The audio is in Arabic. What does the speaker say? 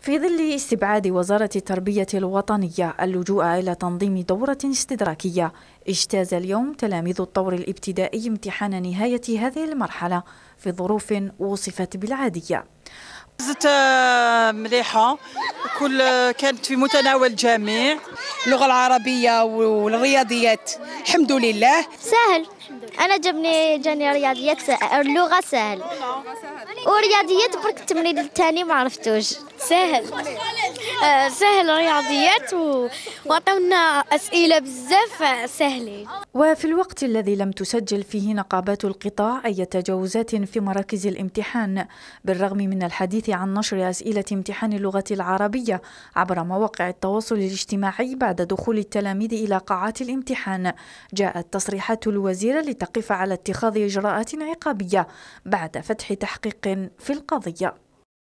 في ظل استبعاد وزارة التربية الوطنية اللجوء إلى تنظيم دورة استدراكية اجتاز اليوم تلاميذ الطور الابتدائي امتحان نهاية هذه المرحلة في ظروف وصفت بالعادية مليحة كل كانت في متناول الجميع اللغه العربيه والرياضيات الحمد لله سهل انا جبني جاني رياضيات سهل. اللغه سهل ورياضيات برك التمرين الثاني ما عرفتوش سهل آه سهل رياضيات وعطونا اسئله بزاف سهله وفي الوقت الذي لم تسجل فيه نقابات القطاع اي تجاوزات في مراكز الامتحان بالرغم من الحديث عن نشر اسئله امتحان اللغه العربيه التعليمية عبر مواقع التواصل الاجتماعي بعد دخول التلاميذ إلى قاعات الامتحان جاءت تصريحات الوزير لتقف على اتخاذ إجراءات عقابية بعد فتح تحقيق في القضية